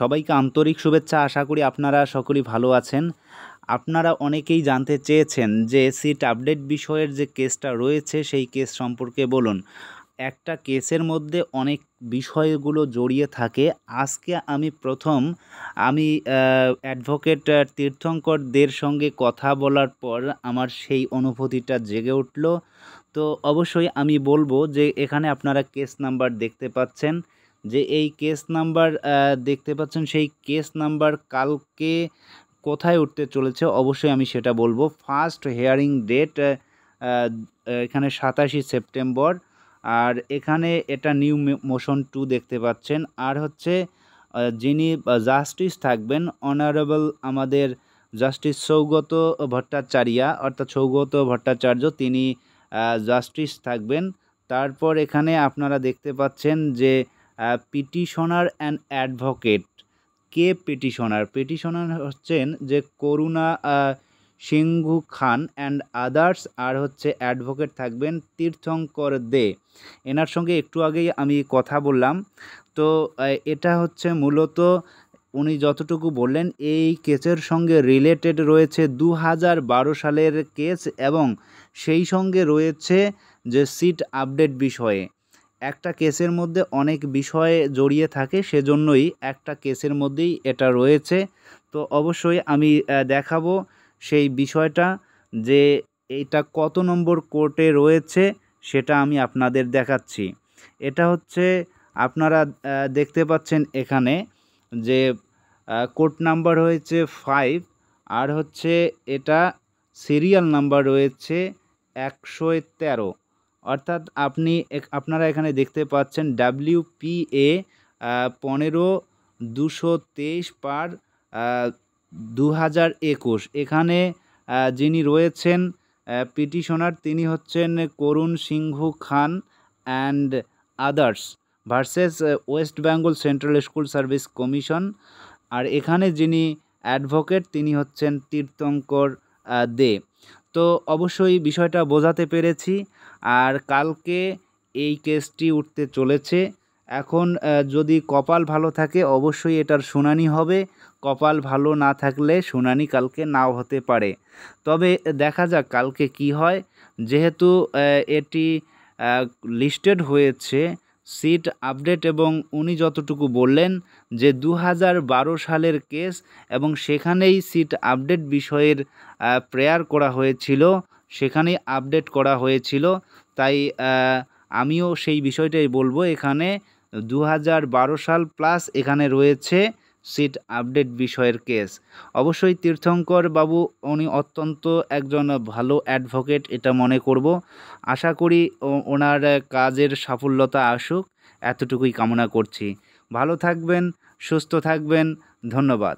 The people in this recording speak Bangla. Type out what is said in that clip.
সবাইকে আন্তরিক শুভেচ্ছা আশা করি আপনারা সকলেই ভালো আছেন আপনারা অনেকেই জানতে চেয়েছেন যে সিট আপডেট বিষয়ের যে কেসটা রয়েছে সেই কেস সম্পর্কে বলুন একটা কেসের মধ্যে অনেক বিষয়গুলো জড়িয়ে থাকে আজকে আমি প্রথম আমি অ্যাডভোকেট তীর্থঙ্করদের সঙ্গে কথা বলার পর আমার সেই অনুভূতিটা জেগে উঠল তো অবশ্যই আমি বলবো যে এখানে আপনারা কেস নাম্বার দেখতে পাচ্ছেন যে এই কেস নাম্বার দেখতে পাচ্ছেন সেই কেস নাম্বার কালকে কোথায় উঠতে চলেছে অবশ্যই আমি সেটা বলবো ফার্স্ট হেয়ারিং ডেট এখানে সাতাশি সেপ্টেম্বর আর এখানে এটা নিউ মোশন টু দেখতে পাচ্ছেন আর হচ্ছে যিনি জাস্টিস থাকবেন অনারেবল আমাদের জাস্টিস সৌগত ভট্টাচার্যা অর্থাৎ সৌগত ভট্টাচার্য তিনি জাস্টিস থাকবেন তারপর এখানে আপনারা দেখতে পাচ্ছেন যে পিটিশনার অ্যান্ড অ্যাডভোকেট কে পিটিশনার পিটিশনার হচ্ছেন যে করুণা সিংহু খান অ্যান্ড আদার্স আর হচ্ছে অ্যাডভোকেট থাকবেন তীর্থঙ্কর দে এনার সঙ্গে একটু আগেই আমি কথা বললাম তো এটা হচ্ছে মূলত উনি যতটুকু বললেন এই কেসের সঙ্গে রিলেটেড রয়েছে দু সালের কেস এবং সেই সঙ্গে রয়েছে যে সিট আপডেট বিষয়ে একটা কেসের মধ্যে অনেক বিষয়ে জড়িয়ে থাকে সেজন্যই একটা কেসের মধ্যেই এটা রয়েছে তো অবশ্যই আমি দেখাবো সেই বিষয়টা যে এটা কত নম্বর কোর্টে রয়েছে সেটা আমি আপনাদের দেখাচ্ছি এটা হচ্ছে আপনারা দেখতে পাচ্ছেন এখানে যে কোর্ট নাম্বার হয়েছে ফাইভ আর হচ্ছে এটা সিরিয়াল নাম্বার রয়েছে একশো তেরো অর্থাৎ আপনি আপনারা এখানে দেখতে পাচ্ছেন ডাব্লিউ পি এ পনেরো দুশো তেইশ পার দু হাজার একুশ এখানে যিনি রয়েছেন পিটিশনার তিনি হচ্ছেন Karun Singha Khan and others versus West Bengal Central School Service Commission আর এখানে যিনি অ্যাডভোকেট তিনি হচ্ছেন তীর্থঙ্কর দে তো অবশ্যই বিষয়টা বোঝাতে পেরেছি আর কালকে এই কেসটি উঠতে চলেছে এখন যদি কপাল ভালো থাকে অবশ্যই এটার শুনানি হবে কপাল ভালো না থাকলে শুনানি কালকে নাও হতে পারে তবে দেখা যাক কালকে কি হয় যেহেতু এটি লিস্টেড হয়েছে সিট আপডেট এবং উনি যতটুকু বললেন যে দু হাজার সালের কেস এবং সেখানেই সিট আপডেট বিষয়ের প্রেয়ার করা হয়েছিল সেখানেই আপডেট করা হয়েছিল তাই আমিও সেই বিষয়টাই বলবো এখানে দু সাল প্লাস এখানে রয়েছে সিট আপডেট বিষয়ের কেস অবশ্যই তীর্থঙ্কর বাবু উনি অত্যন্ত একজন ভালো অ্যাডভোকেট এটা মনে করব আশা করি ওনার কাজের সাফল্যতা আসুক এতটুকুই কামনা করছি ভালো থাকবেন সুস্থ থাকবেন ধন্যবাদ